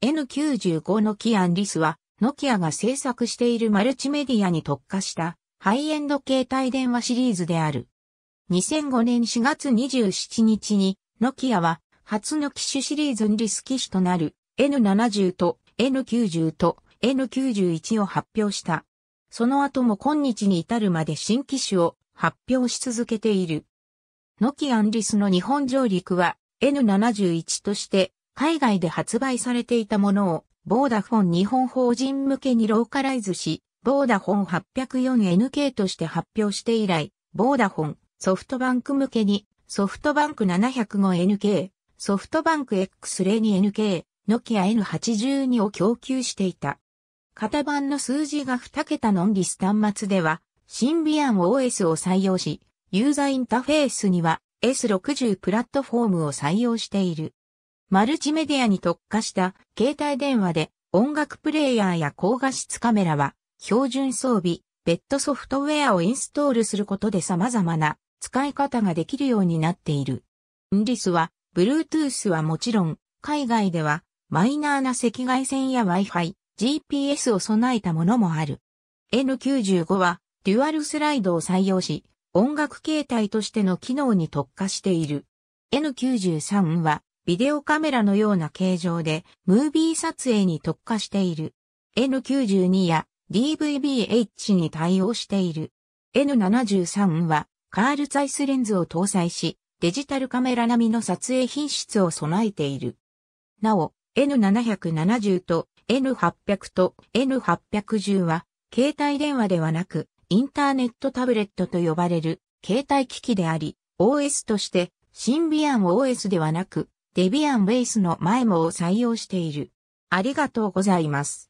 N95 ノキアンリスは、ノキアが制作しているマルチメディアに特化したハイエンド携帯電話シリーズである。2005年4月27日に、ノキアは初の機種シリーズンリス機種となる N70 と N90 と N91 を発表した。その後も今日に至るまで新機種を発表し続けている。ノキアンリスの日本上陸は N71 として海外で発売されていたものを、ボーダフォン日本法人向けにローカライズし、ボーダフォン 804NK として発表して以来、ボーダフォン、ソフトバンク向けに、ソフトバンク 705NK、ソフトバンク X02NK、ノキア N82 を供給していた。型番の数字が2桁のオンリス端末では、シンビアン OS を採用し、ユーザーインターフェースには S60 プラットフォームを採用している。マルチメディアに特化した携帯電話で音楽プレイヤーや高画質カメラは標準装備、ベッドソフトウェアをインストールすることで様々な使い方ができるようになっている。ンリスは、Bluetooth はもちろん、海外ではマイナーな赤外線や Wi-Fi、GPS を備えたものもある。N95 はデュアルスライドを採用し、音楽形態としての機能に特化している。N93 はビデオカメラのような形状で、ムービー撮影に特化している。N92 や DVB-H に対応している。N73 は、カールザイスレンズを搭載し、デジタルカメラ並みの撮影品質を備えている。なお、N770 と N800 と N810 は、携帯電話ではなく、インターネットタブレットと呼ばれる携帯機器であり、OS として、シンビアン OS ではなく、デビアンベースの前もを採用している。ありがとうございます。